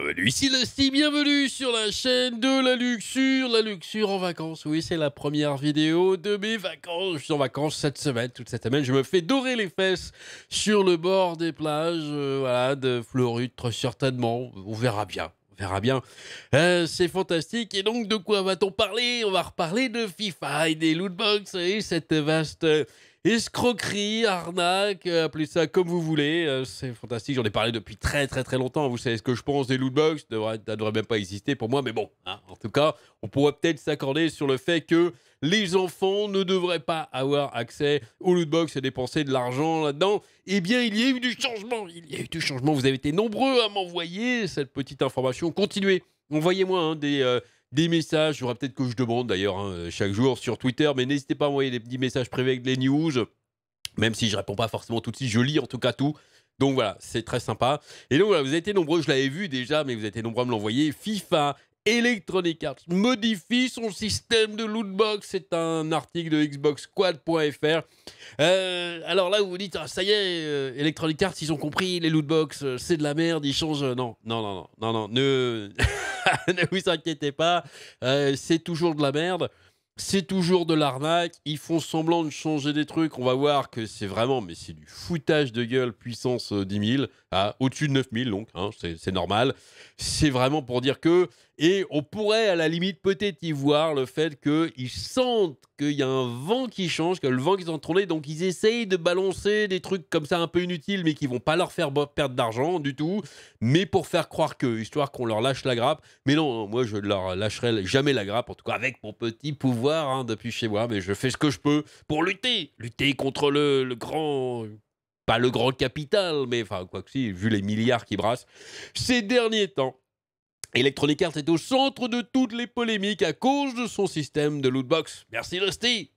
bienvenue ici Lusty, bienvenue sur la chaîne de la Luxure, la Luxure en vacances, oui c'est la première vidéo de mes vacances, je suis en vacances cette semaine, toute cette semaine, je me fais dorer les fesses sur le bord des plages, euh, voilà, de Floride certainement, on verra bien, verra bien. Euh, c'est fantastique. Et donc, de quoi va-t-on parler On va reparler de FIFA et des lootbox et cette vaste escroquerie, arnaque, euh, appelez ça comme vous voulez. Euh, c'est fantastique. J'en ai parlé depuis très très très longtemps. Vous savez ce que je pense des lootbox. Ça ne devrait même pas exister pour moi, mais bon. Hein, en tout cas, on pourrait peut-être s'accorder sur le fait que les enfants ne devraient pas avoir accès aux lootbox et dépenser de l'argent là-dedans. Eh bien, il y a eu du changement. Il y a eu du changement. Vous avez été nombreux à m'envoyer cette petite information. Continuez. Envoyez-moi hein, des, euh, des messages. Il peut-être que je demande d'ailleurs hein, chaque jour sur Twitter, mais n'hésitez pas à envoyer des petits messages privés avec les news. Même si je réponds pas forcément tout de suite, je lis en tout cas tout. Donc voilà, c'est très sympa. Et donc voilà, vous avez été nombreux, je l'avais vu déjà, mais vous avez été nombreux à me l'envoyer. FIFA, Electronic Arts modifie son système de lootbox. C'est un article de xboxquad.fr. Euh, alors là, vous vous dites, ah, ça y est, euh, Electronic Arts, ils ont compris, les lootbox, euh, c'est de la merde, ils changent. Euh, non, non, non, non, non, non ne, vous inquiétez pas, c'est toujours de la merde. C'est toujours de l'arnaque, ils font semblant de changer des trucs, on va voir que c'est vraiment, mais c'est du foutage de gueule puissance 10 000, au-dessus de 9000, donc hein, c'est normal. C'est vraiment pour dire que, et on pourrait à la limite peut-être y voir le fait qu'ils sentent qu'il y a un vent qui change, que le vent qui ont donc ils essayent de balancer des trucs comme ça un peu inutiles, mais qui vont pas leur faire perdre d'argent du tout, mais pour faire croire que, histoire qu'on leur lâche la grappe. Mais non, moi je leur lâcherai jamais la grappe, en tout cas avec mon petit pouvoir hein, depuis chez moi, mais je fais ce que je peux pour lutter, lutter contre le grand pas le grand capital, mais enfin, quoi que si, vu les milliards qui brassent ces derniers temps. Electronic Arts est au centre de toutes les polémiques à cause de son système de lootbox. Merci Rusty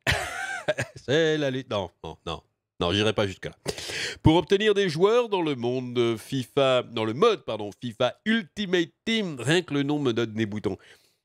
C'est la Non, non, non. Non, j'irai pas jusque-là. Pour obtenir des joueurs dans le monde FIFA, dans le mode, pardon, FIFA Ultimate Team, rien que le nom me donne des boutons.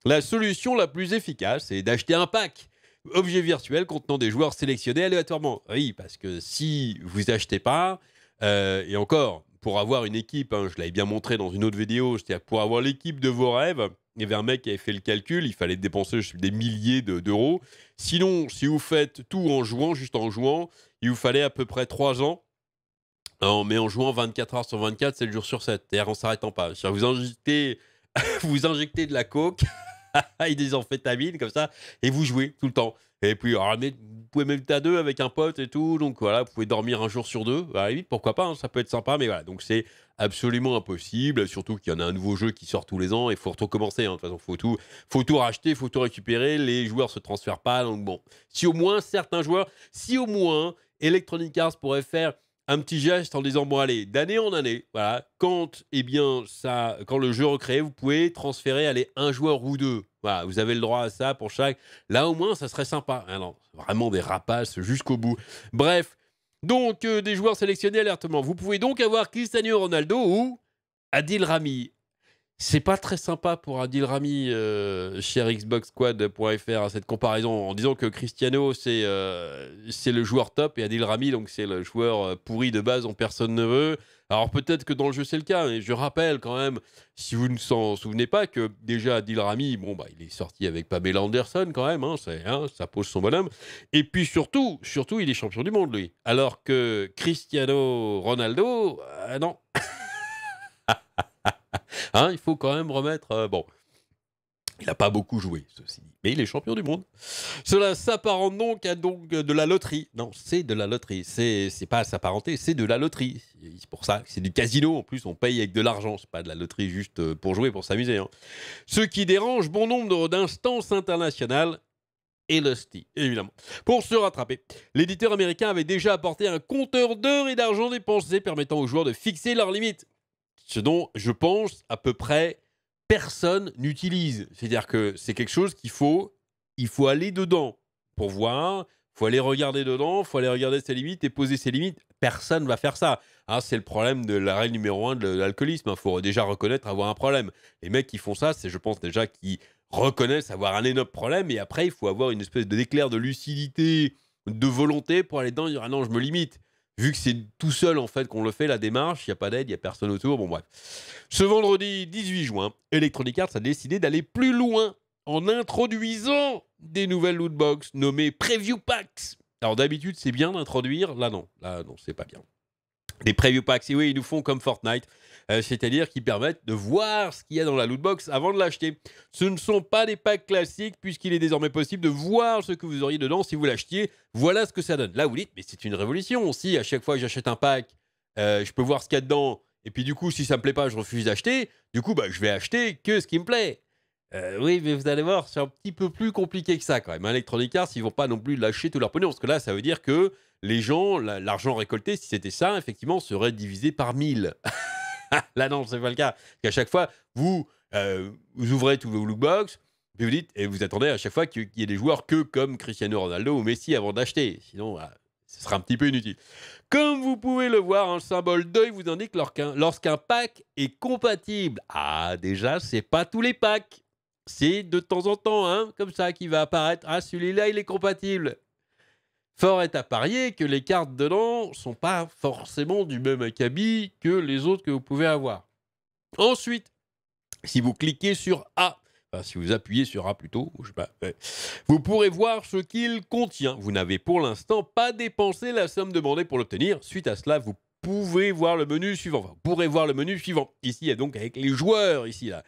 La solution la plus efficace est d'acheter un pack objet virtuel contenant des joueurs sélectionnés aléatoirement. Oui, parce que si vous achetez pas, euh, et encore, pour avoir une équipe, hein, je l'avais bien montré dans une autre vidéo, c'est-à-dire pour avoir l'équipe de vos rêves, il y avait un mec qui avait fait le calcul, il fallait dépenser des milliers d'euros. Sinon, si vous faites tout en jouant, juste en jouant, il vous fallait à peu près 3 ans, mais en jouant 24 heures sur 24, 7 jours sur 7, c'est-à-dire en s'arrêtant pas. Vous injectez, vous injectez de la coke et des amphétamines comme ça, et vous jouez tout le temps. Et puis, ah, vous pouvez même être à deux avec un pote et tout, donc voilà, vous pouvez dormir un jour sur deux, à bah, pourquoi pas, hein, ça peut être sympa, mais voilà, donc c'est absolument impossible, surtout qu'il y en a un nouveau jeu qui sort tous les ans, et il faut recommencer hein, de toute façon, faut tout, faut tout racheter, faut tout récupérer, les joueurs se transfèrent pas, donc bon, si au moins certains joueurs, si au moins Electronic Arts pourrait faire un petit geste en disant bon allez d'année en année voilà quand et eh bien ça quand le jeu recréé, vous pouvez transférer allez un joueur ou deux voilà vous avez le droit à ça pour chaque là au moins ça serait sympa alors ah vraiment des rapaces jusqu'au bout bref donc euh, des joueurs sélectionnés alertement vous pouvez donc avoir Cristiano Ronaldo ou Adil Rami c'est pas très sympa pour Adil Rami cher euh, chez à cette comparaison en disant que Cristiano euh, c'est le joueur top et Adil Rami donc c'est le joueur euh, pourri de base dont personne ne veut. Alors peut-être que dans le jeu c'est le cas, mais je rappelle quand même, si vous ne s'en souvenez pas, que déjà Adil Rami, bon bah il est sorti avec Pamela Anderson quand même, hein, hein ça pose son bonhomme. Et puis surtout, surtout il est champion du monde lui. Alors que Cristiano Ronaldo, ah non. Hein, il faut quand même remettre. Euh, bon. Il n'a pas beaucoup joué, ceci dit. Mais il est champion du monde. Cela s'apparente donc à donc de la loterie. Non, c'est de la loterie. C'est, c'est pas s'apparenter, c'est de la loterie. C'est pour ça que c'est du casino. En plus, on paye avec de l'argent. C'est pas de la loterie juste euh, pour jouer, pour s'amuser. Hein. Ce qui dérange bon nombre d'instances internationales et Lusty, évidemment. Pour se rattraper, l'éditeur américain avait déjà apporté un compteur d'heures et d'argent dépensé permettant aux joueurs de fixer leurs limites ce dont je pense à peu près personne n'utilise. C'est-à-dire que c'est quelque chose qu'il faut, il faut aller dedans pour voir, faut aller regarder dedans, faut aller regarder ses limites et poser ses limites. Personne ne va faire ça. Hein, c'est le problème de la règle numéro un de l'alcoolisme. Il faut déjà reconnaître avoir un problème. Les mecs qui font ça, c'est je pense déjà qu'ils reconnaissent avoir un énorme problème et après il faut avoir une espèce d'éclair de lucidité, de volonté pour aller dedans et dire ah non je me limite vu que c'est tout seul en fait qu'on le fait, la démarche, il n'y a pas d'aide, il n'y a personne autour, bon bref. Ce vendredi 18 juin, Electronic Arts a décidé d'aller plus loin en introduisant des nouvelles lootbox nommées Preview Packs. Alors d'habitude c'est bien d'introduire, là non, là non c'est pas bien. Des preview packs, oui, ils nous font comme Fortnite, euh, c'est-à-dire qu'ils permettent de voir ce qu'il y a dans la loot box avant de l'acheter. Ce ne sont pas des packs classiques, puisqu'il est désormais possible de voir ce que vous auriez dedans si vous l'achetiez. Voilà ce que ça donne. Là, vous dites, mais c'est une révolution. Si à chaque fois que j'achète un pack, euh, je peux voir ce qu'il y a dedans, et puis du coup, si ça me plaît pas, je refuse d'acheter, du coup, bah, je vais acheter que ce qui me plaît. Euh, oui, mais vous allez voir, c'est un petit peu plus compliqué que ça quand même. Electronic Arts, ils vont pas non plus lâcher tous leurs pognon, parce que là, ça veut dire que les gens, l'argent récolté, si c'était ça, effectivement, serait divisé par 1000. Là, non, c'est pas le cas. À qu'à chaque fois, vous, euh, vous ouvrez tous vos lookbox, puis vous dites, et vous attendez à chaque fois qu'il y ait des joueurs que comme Cristiano Ronaldo ou Messi avant d'acheter. Sinon, ah, ce sera un petit peu inutile. Comme vous pouvez le voir, un hein, symbole d'œil vous indique lorsqu'un pack est compatible. Ah, déjà, c'est pas tous les packs. C'est de temps en temps, hein, comme ça, qu'il va apparaître. Ah, celui-là, il est compatible. Fort est à parier que les cartes dedans sont pas forcément du même acabit que les autres que vous pouvez avoir. Ensuite, si vous cliquez sur A, si vous appuyez sur A plutôt, vous pourrez voir ce qu'il contient. Vous n'avez pour l'instant pas dépensé la somme demandée pour l'obtenir. Suite à cela, vous pouvez voir le menu suivant. vous pourrez voir le menu suivant. Ici, il y a donc avec les joueurs, ici, là.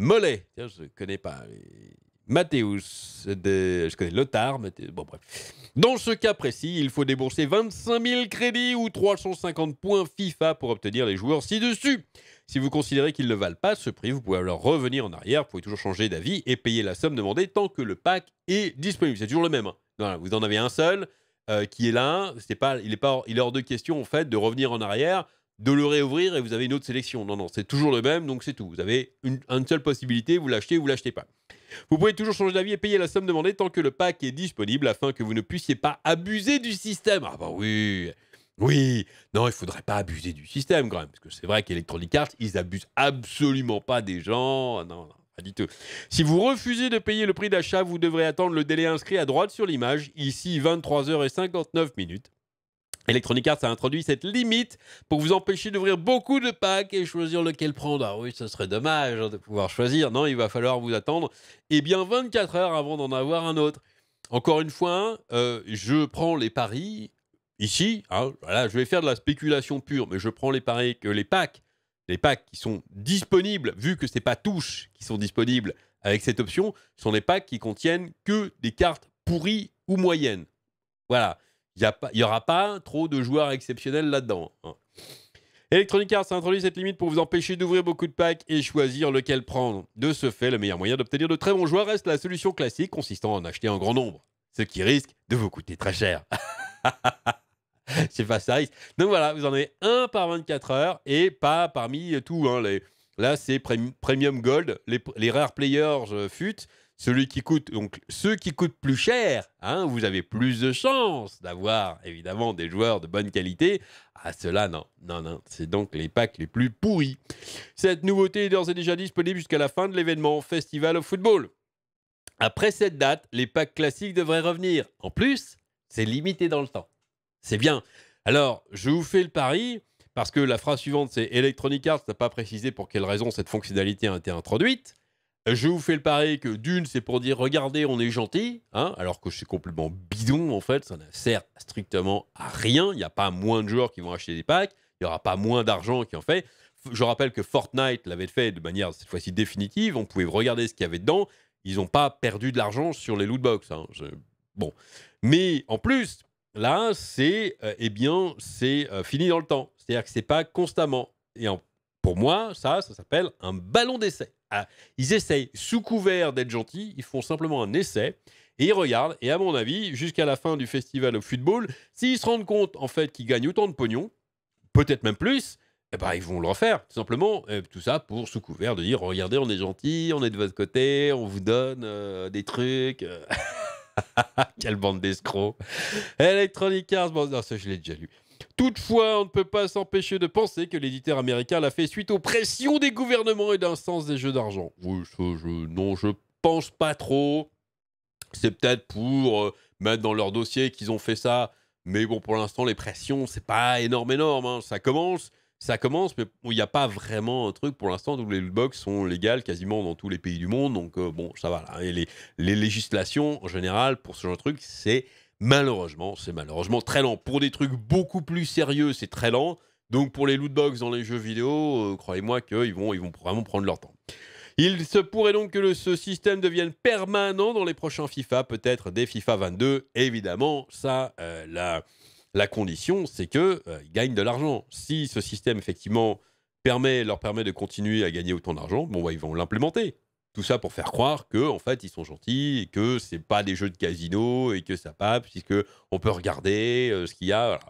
Mollet, je ne connais pas. Les... Mathéus, de, je connais Lothar, Mathéus, bon bref. Dans ce cas précis, il faut débourser 25 000 crédits ou 350 points FIFA pour obtenir les joueurs ci-dessus. Si vous considérez qu'ils ne valent pas ce prix, vous pouvez alors revenir en arrière, vous pouvez toujours changer d'avis et payer la somme demandée tant que le pack est disponible. C'est toujours le même. Voilà, hein. vous en avez un seul euh, qui est là, pas, il, est pas, il est hors de question en fait de revenir en arrière de le réouvrir et vous avez une autre sélection. Non, non, c'est toujours le même, donc c'est tout. Vous avez une, seule possibilité, vous l'achetez ou vous l'achetez pas. Vous pouvez toujours changer d'avis et payer la somme demandée tant que le pack est disponible afin que vous ne puissiez pas abuser du système. Ah bah oui oui, non, il faudrait pas abuser du système quand même, parce que c'est vrai qu'Electronic Arts, ils abusent absolument pas des gens. Non, non, pas du tout. Si vous refusez de payer le prix d'achat, vous devrez attendre le délai inscrit à droite sur l'image, ici 23h59 minutes. Electronic Arts a introduit cette limite pour vous empêcher d'ouvrir beaucoup de packs et choisir lequel prendre. Ah oui, ce serait dommage hein, de pouvoir choisir. Non, il va falloir vous attendre et eh bien 24 heures avant d'en avoir un autre. Encore une fois, euh, je prends les paris ici. Hein. voilà, je vais faire de la spéculation pure, mais je prends les paris que les packs, les packs qui sont disponibles, vu que ce n'est pas touche qui sont disponibles avec cette option, sont des packs qui contiennent que des cartes pourries ou moyennes. Voilà. Il n'y aura pas trop de joueurs exceptionnels là-dedans. Hein. Electronic Arts a introduit cette limite pour vous empêcher d'ouvrir beaucoup de packs et choisir lequel prendre. De ce fait, le meilleur moyen d'obtenir de très bons joueurs reste la solution classique consistant à en acheter un grand nombre, ce qui risque de vous coûter très cher. C'est pas ça. Donc voilà, vous en avez un par 24 heures et pas parmi tout. Hein, les... Là, c'est Premium Gold, les, rares players euh, FUT, celui qui coûte, donc ceux qui coûtent plus cher, hein, vous avez plus de chances d'avoir évidemment des joueurs de bonne qualité. Ah, cela, non, non, non, c'est donc les packs les plus pourris. Cette nouveauté est d'ores et déjà disponible jusqu'à la fin de l'événement Festival of Football. Après cette date, les packs classiques devraient revenir. En plus, c'est limité dans le temps. C'est bien. Alors, je vous fais le pari, parce que la phrase suivante, c'est Electronic Arts n'a pas précisé pour quelle raison cette fonctionnalité a été introduite. Je vous fais le pari que d'une, c'est pour dire regardez, on est gentil, hein, alors que c'est complètement bidon en fait, ça ne sert strictement à rien. Il n'y a pas moins de joueurs qui vont acheter des packs, il n'y aura pas moins d'argent qui en fait. Je rappelle que Fortnite l'avait fait de manière cette fois-ci définitive, on pouvait regarder ce qu'il y avait dedans, ils n'ont pas perdu de l'argent sur les loot Hein. Bon. Mais en plus, là, c'est euh, eh bien, c'est euh, fini dans le temps. C'est-à-dire que c'est pas constamment. Et en pour moi, ça, ça s'appelle un ballon d'essai. Ah, ils essayent sous couvert d'être gentils, ils font simplement un essai et ils regardent. Et à mon avis, jusqu'à la fin du festival au football, s'ils se rendent compte en fait qu'ils gagnent autant de pognon, peut-être même plus, eh ben, ils vont le refaire, tout simplement. Euh, tout ça pour sous couvert de dire regardez, on est gentil, on est de votre côté, on vous donne euh, des trucs. Euh, quelle bande d'escrocs Electronic Arts, bon, ça je l'ai déjà lu. Toutefois, on ne peut pas s'empêcher de penser que l'éditeur américain l'a fait suite aux pressions des gouvernements et d'un sens des jeux d'argent. Oui, je, non, je pense pas trop. C'est peut-être pour euh, mettre dans leur dossier qu'ils ont fait ça. Mais bon, pour l'instant, les pressions, c'est pas énorme, énorme. Hein. Ça commence, ça commence, mais il n'y a pas vraiment un truc pour l'instant. Où les lootbox sont légales quasiment dans tous les pays du monde. Donc euh, bon, ça va. Et les, les législations, en général, pour ce genre de truc, c'est Malheureusement, c'est malheureusement très lent. Pour des trucs beaucoup plus sérieux, c'est très lent. Donc pour les loot lootbox dans les jeux vidéo, euh, croyez-moi qu'ils vont, ils vont vraiment prendre leur temps. Il se pourrait donc que ce système devienne permanent dans les prochains FIFA, peut-être des FIFA 22. Évidemment, ça, euh, la, condition, c'est qu'ils euh, gagnent de l'argent. Si ce système, effectivement, leur permet de continuer à gagner autant d'argent, bon, bah, ils vont l'implémenter. Tout ça pour faire croire que en fait ils sont gentils et que c'est pas des jeux de casino et que ça passe, puisque on peut regarder euh, ce qu'il y a.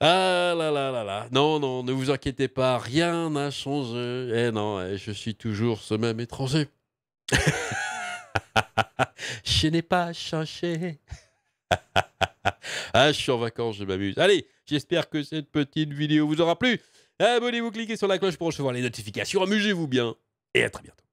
Ah là là là là. Non non, ne vous inquiétez pas, rien n'a changé. Eh non, eh, je suis toujours ce même étranger. je n'ai pas changé. ah, je suis en vacances, je m'amuse. Allez, j'espère que cette petite vidéo vous aura plu. Abonnez-vous, cliquez sur la cloche pour recevoir les notifications. Amusez-vous bien et à très bientôt.